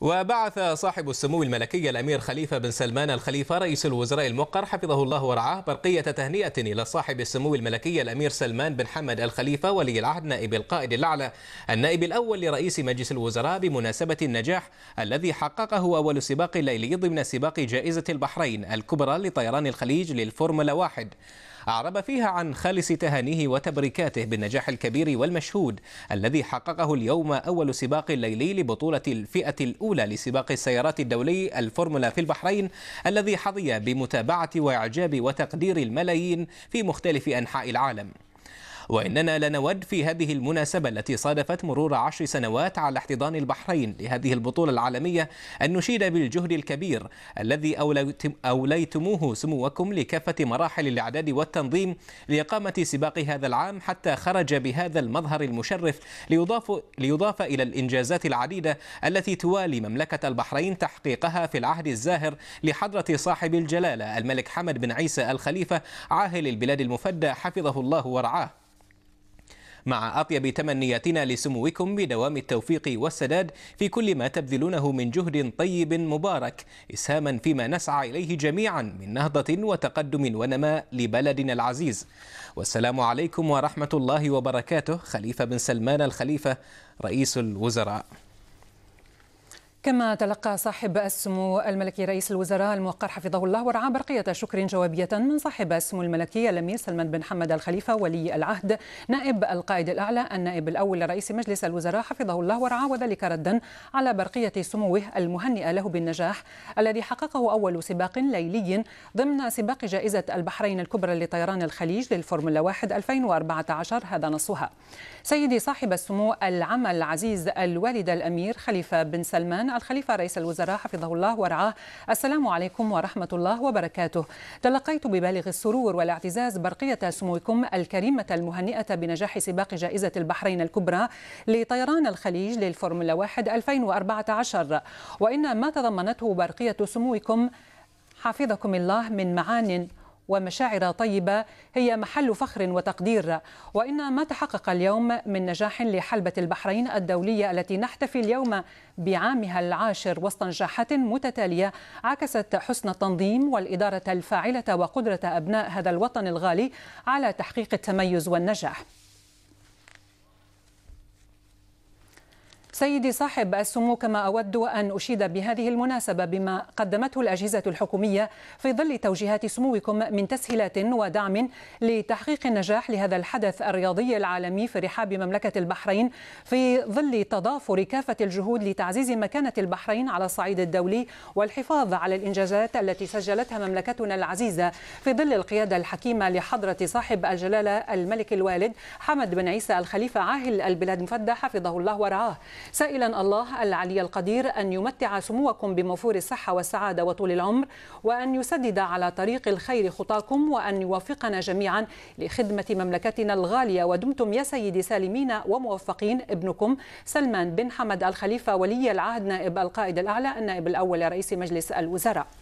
وبعث صاحب السمو الملكي الأمير خليفة بن سلمان الخليفة رئيس الوزراء الموقر حفظه الله ورعاه برقية تهنئة إلى صاحب السمو الملكي الأمير سلمان بن حمد الخليفة ولي العهد نائب القائد الأعلى النائب الأول لرئيس مجلس الوزراء بمناسبة النجاح الذي حققه أول سباق ليلي ضمن سباق جائزة البحرين الكبرى لطيران الخليج للفورمولا واحد أعرب فيها عن خالص تهانيه وتبريكاته بالنجاح الكبير والمشهود الذي حققه اليوم أول سباق ليلي لبطولة الفئة الأولى لسباق السيارات الدولي الفورمولا في البحرين الذي حظي بمتابعة وإعجاب وتقدير الملايين في مختلف أنحاء العالم وإننا لنود في هذه المناسبة التي صادفت مرور عشر سنوات على احتضان البحرين لهذه البطولة العالمية أن نشيد بالجهد الكبير الذي أوليتموه سموكم لكافة مراحل الإعداد والتنظيم لإقامة سباق هذا العام حتى خرج بهذا المظهر المشرف ليضاف, ليضاف إلى الإنجازات العديدة التي توالي مملكة البحرين تحقيقها في العهد الزاهر لحضرة صاحب الجلالة الملك حمد بن عيسى الخليفة عاهل البلاد المفدى حفظه الله ورعاه مع أطيب تمنياتنا لسموكم بدوام التوفيق والسداد في كل ما تبذلونه من جهد طيب مبارك إسهاما فيما نسعى إليه جميعا من نهضة وتقدم ونماء لبلدنا العزيز والسلام عليكم ورحمة الله وبركاته خليفة بن سلمان الخليفة رئيس الوزراء كما تلقى صاحب السمو الملكي رئيس الوزراء الموقر حفظه الله ورعاه برقية شكر جوابية من صاحب السمو الملكي الأمير سلمان بن حمد الخليفة ولي العهد نائب القائد الأعلى النائب الأول لرئيس مجلس الوزراء حفظه الله ورعاه وذلك ردا على برقية سموه المهنئة له بالنجاح الذي حققه أول سباق ليلي ضمن سباق جائزة البحرين الكبرى لطيران الخليج للفورمولا 1 2014 هذا نصها سيدي صاحب السمو العمل العزيز الوالد الأمير خليفة بن سلمان الخليفة رئيس الوزراء حفظه الله ورعاه السلام عليكم ورحمة الله وبركاته تلقيت ببالغ السرور والاعتزاز برقية سموكم الكريمة المهنئة بنجاح سباق جائزة البحرين الكبرى لطيران الخليج للفورمولا 1 2014 وإن ما تضمنته برقية سموكم حفظكم الله من معان ومشاعر طيبة هي محل فخر وتقدير وإن ما تحقق اليوم من نجاح لحلبة البحرين الدولية التي نحتفي اليوم بعامها العاشر وسط نجاحات متتالية عكست حسن التنظيم والإدارة الفاعلة وقدرة أبناء هذا الوطن الغالي على تحقيق التميز والنجاح سيدي صاحب السمو كما أود أن أشيد بهذه المناسبة بما قدمته الأجهزة الحكومية في ظل توجيهات سموكم من تسهيلات ودعم لتحقيق النجاح لهذا الحدث الرياضي العالمي في رحاب مملكة البحرين في ظل تضافر كافة الجهود لتعزيز مكانة البحرين على الصعيد الدولي والحفاظ على الإنجازات التي سجلتها مملكتنا العزيزة في ظل القيادة الحكيمة لحضرة صاحب الجلالة الملك الوالد حمد بن عيسى الخليفة عاهل البلاد مفدى حفظه الله ورعاه سائلا الله العلي القدير أن يمتع سموكم بموفور الصحة والسعادة وطول العمر وأن يسدد على طريق الخير خطاكم وأن يوفقنا جميعا لخدمة مملكتنا الغالية ودمتم يا سيدي سالمين وموفقين ابنكم سلمان بن حمد الخليفة ولي العهد نائب القائد الأعلى النائب الأول لرئيس مجلس الوزراء